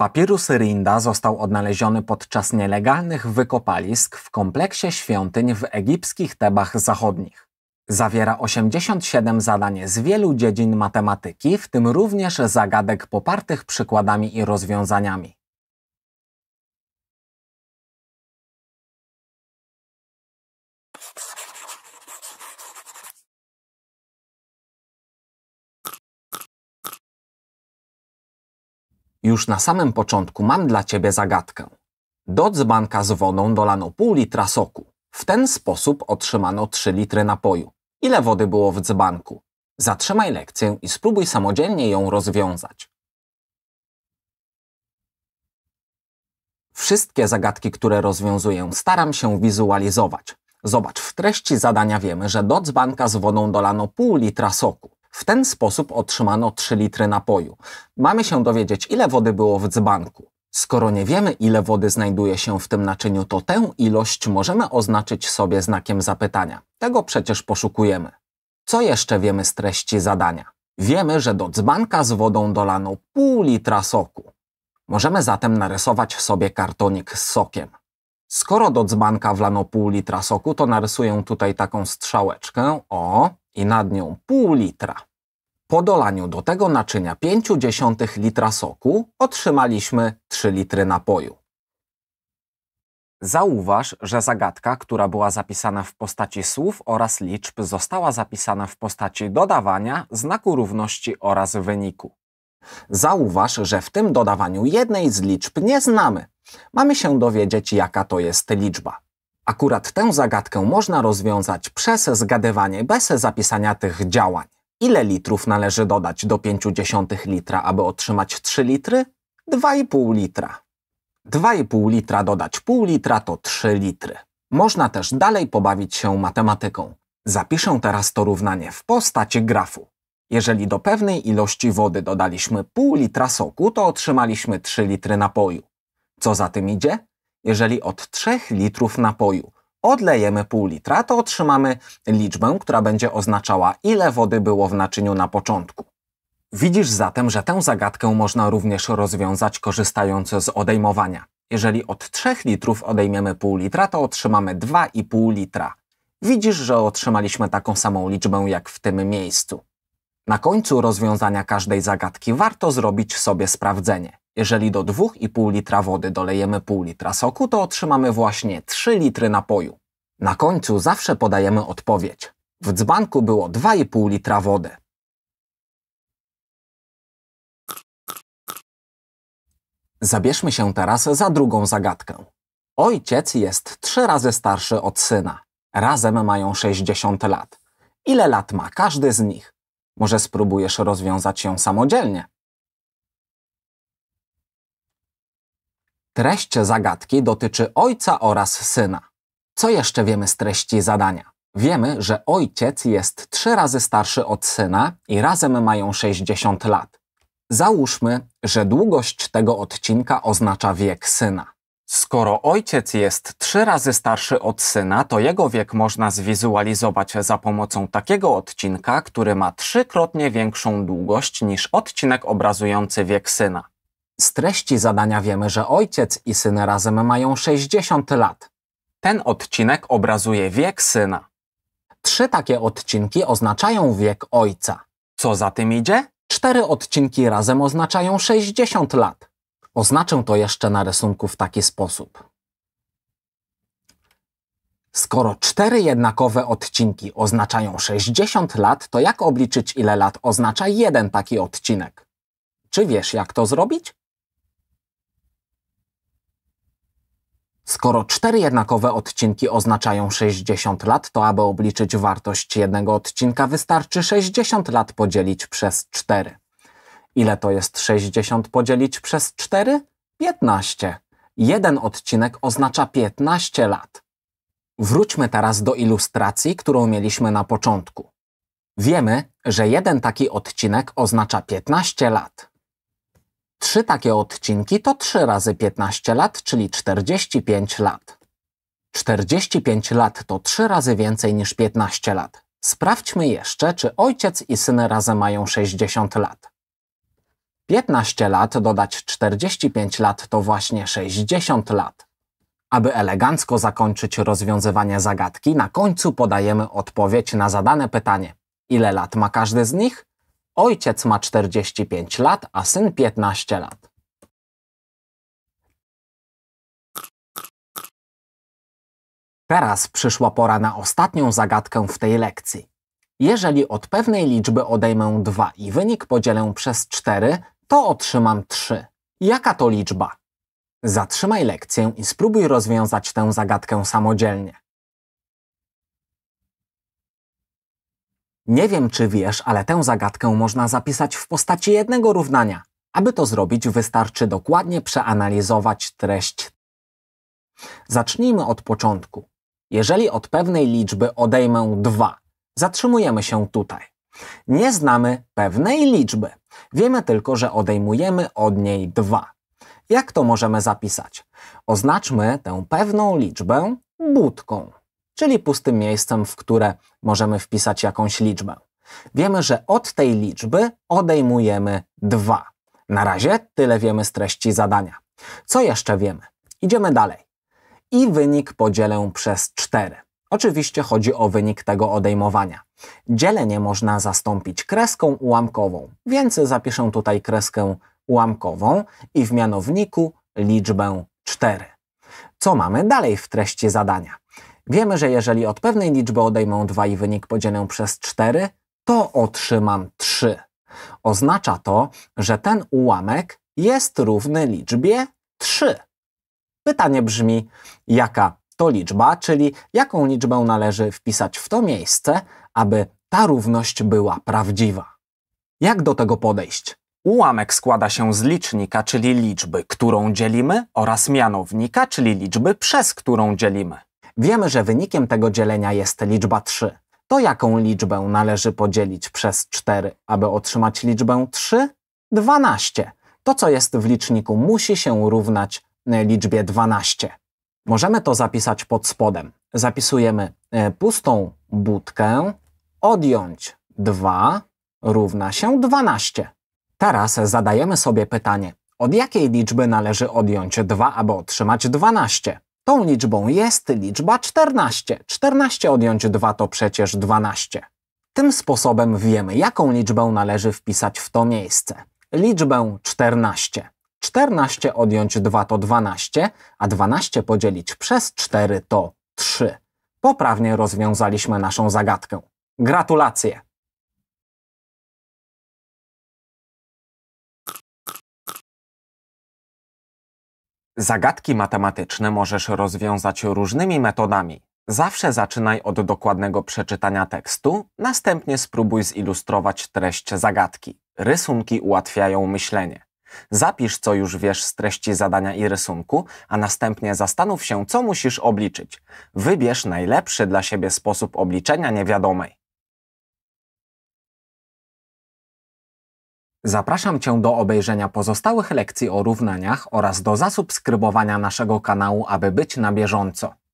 Papirus Rinda został odnaleziony podczas nielegalnych wykopalisk w kompleksie świątyń w egipskich Tebach Zachodnich. Zawiera 87 zadań z wielu dziedzin matematyki, w tym również zagadek popartych przykładami i rozwiązaniami. Już na samym początku mam dla ciebie zagadkę. Do dzbanka z wodą dolano pół litra soku. W ten sposób otrzymano 3 litry napoju. Ile wody było w dzbanku? Zatrzymaj lekcję i spróbuj samodzielnie ją rozwiązać. Wszystkie zagadki, które rozwiązuję, staram się wizualizować. Zobacz, w treści zadania wiemy, że do dzbanka z wodą dolano pół litra soku. W ten sposób otrzymano 3 litry napoju. Mamy się dowiedzieć, ile wody było w dzbanku. Skoro nie wiemy, ile wody znajduje się w tym naczyniu, to tę ilość możemy oznaczyć sobie znakiem zapytania. Tego przecież poszukujemy. Co jeszcze wiemy z treści zadania? Wiemy, że do dzbanka z wodą dolano pół litra soku. Możemy zatem narysować sobie kartonik z sokiem. Skoro do dzbanka wlano pół litra soku, to narysuję tutaj taką strzałeczkę, o, i nad nią pół litra. Po dolaniu do tego naczynia 0,5 litra soku otrzymaliśmy 3 litry napoju. Zauważ, że zagadka, która była zapisana w postaci słów oraz liczb, została zapisana w postaci dodawania, znaku równości oraz wyniku. Zauważ, że w tym dodawaniu jednej z liczb nie znamy. Mamy się dowiedzieć, jaka to jest liczba. Akurat tę zagadkę można rozwiązać przez zgadywanie bez zapisania tych działań. Ile litrów należy dodać do 0,5 litra, aby otrzymać 3 litry? 2,5 litra. 2,5 litra dodać pół litra to 3 litry. Można też dalej pobawić się matematyką. Zapiszę teraz to równanie w postaci grafu. Jeżeli do pewnej ilości wody dodaliśmy pół litra soku, to otrzymaliśmy 3 litry napoju. Co za tym idzie? Jeżeli od 3 litrów napoju odlejemy pół litra, to otrzymamy liczbę, która będzie oznaczała, ile wody było w naczyniu na początku. Widzisz zatem, że tę zagadkę można również rozwiązać korzystając z odejmowania. Jeżeli od 3 litrów odejmiemy pół litra, to otrzymamy 2,5 litra. Widzisz, że otrzymaliśmy taką samą liczbę jak w tym miejscu. Na końcu rozwiązania każdej zagadki warto zrobić sobie sprawdzenie. Jeżeli do 2,5 litra wody dolejemy pół litra soku, to otrzymamy właśnie 3 litry napoju. Na końcu zawsze podajemy odpowiedź. W dzbanku było 2,5 litra wody. Zabierzmy się teraz za drugą zagadkę. Ojciec jest trzy razy starszy od syna. Razem mają 60 lat. Ile lat ma każdy z nich? Może spróbujesz rozwiązać się samodzielnie? Treść zagadki dotyczy ojca oraz syna. Co jeszcze wiemy z treści zadania? Wiemy, że ojciec jest trzy razy starszy od syna i razem mają 60 lat. Załóżmy, że długość tego odcinka oznacza wiek syna. Skoro ojciec jest trzy razy starszy od syna, to jego wiek można zwizualizować za pomocą takiego odcinka, który ma trzykrotnie większą długość niż odcinek obrazujący wiek syna. Z treści zadania wiemy, że ojciec i syn razem mają 60 lat. Ten odcinek obrazuje wiek syna. Trzy takie odcinki oznaczają wiek ojca. Co za tym idzie? Cztery odcinki razem oznaczają 60 lat. Oznaczę to jeszcze na rysunku w taki sposób. Skoro cztery jednakowe odcinki oznaczają 60 lat, to jak obliczyć ile lat oznacza jeden taki odcinek? Czy wiesz jak to zrobić? Skoro cztery jednakowe odcinki oznaczają 60 lat, to aby obliczyć wartość jednego odcinka wystarczy 60 lat podzielić przez 4. Ile to jest 60 podzielić przez 4? 15. Jeden odcinek oznacza 15 lat. Wróćmy teraz do ilustracji, którą mieliśmy na początku. Wiemy, że jeden taki odcinek oznacza 15 lat. Trzy takie odcinki to 3 razy 15 lat, czyli 45 lat. 45 lat to 3 razy więcej niż 15 lat. Sprawdźmy jeszcze, czy ojciec i syn razem mają 60 lat. 15 lat dodać 45 lat to właśnie 60 lat. Aby elegancko zakończyć rozwiązywanie zagadki, na końcu podajemy odpowiedź na zadane pytanie. Ile lat ma każdy z nich? Ojciec ma 45 lat, a syn 15 lat. Teraz przyszła pora na ostatnią zagadkę w tej lekcji. Jeżeli od pewnej liczby odejmę 2 i wynik podzielę przez 4, to otrzymam 3. Jaka to liczba? Zatrzymaj lekcję i spróbuj rozwiązać tę zagadkę samodzielnie. Nie wiem, czy wiesz, ale tę zagadkę można zapisać w postaci jednego równania. Aby to zrobić, wystarczy dokładnie przeanalizować treść. Zacznijmy od początku. Jeżeli od pewnej liczby odejmę 2, zatrzymujemy się tutaj. Nie znamy pewnej liczby. Wiemy tylko, że odejmujemy od niej 2. Jak to możemy zapisać? Oznaczmy tę pewną liczbę budką czyli pustym miejscem, w które możemy wpisać jakąś liczbę. Wiemy, że od tej liczby odejmujemy 2. Na razie tyle wiemy z treści zadania. Co jeszcze wiemy? Idziemy dalej. I wynik podzielę przez 4. Oczywiście chodzi o wynik tego odejmowania. Dzielenie można zastąpić kreską ułamkową, więc zapiszę tutaj kreskę ułamkową i w mianowniku liczbę 4. Co mamy dalej w treści zadania? Wiemy, że jeżeli od pewnej liczby odejmę 2 i wynik podzielę przez 4, to otrzymam 3. Oznacza to, że ten ułamek jest równy liczbie 3. Pytanie brzmi, jaka to liczba, czyli jaką liczbę należy wpisać w to miejsce, aby ta równość była prawdziwa. Jak do tego podejść? Ułamek składa się z licznika, czyli liczby, którą dzielimy, oraz mianownika, czyli liczby, przez którą dzielimy. Wiemy, że wynikiem tego dzielenia jest liczba 3. To jaką liczbę należy podzielić przez 4, aby otrzymać liczbę 3? 12. To, co jest w liczniku, musi się równać e, liczbie 12. Możemy to zapisać pod spodem. Zapisujemy e, pustą budkę, odjąć 2 równa się 12. Teraz zadajemy sobie pytanie, od jakiej liczby należy odjąć 2, aby otrzymać 12? Tą liczbą jest liczba 14. 14 odjąć 2 to przecież 12. Tym sposobem wiemy, jaką liczbę należy wpisać w to miejsce. Liczbę 14. 14 odjąć 2 to 12, a 12 podzielić przez 4 to 3. Poprawnie rozwiązaliśmy naszą zagadkę. Gratulacje! Zagadki matematyczne możesz rozwiązać różnymi metodami. Zawsze zaczynaj od dokładnego przeczytania tekstu, następnie spróbuj zilustrować treść zagadki. Rysunki ułatwiają myślenie. Zapisz, co już wiesz z treści zadania i rysunku, a następnie zastanów się, co musisz obliczyć. Wybierz najlepszy dla siebie sposób obliczenia niewiadomej. Zapraszam Cię do obejrzenia pozostałych lekcji o równaniach oraz do zasubskrybowania naszego kanału, aby być na bieżąco.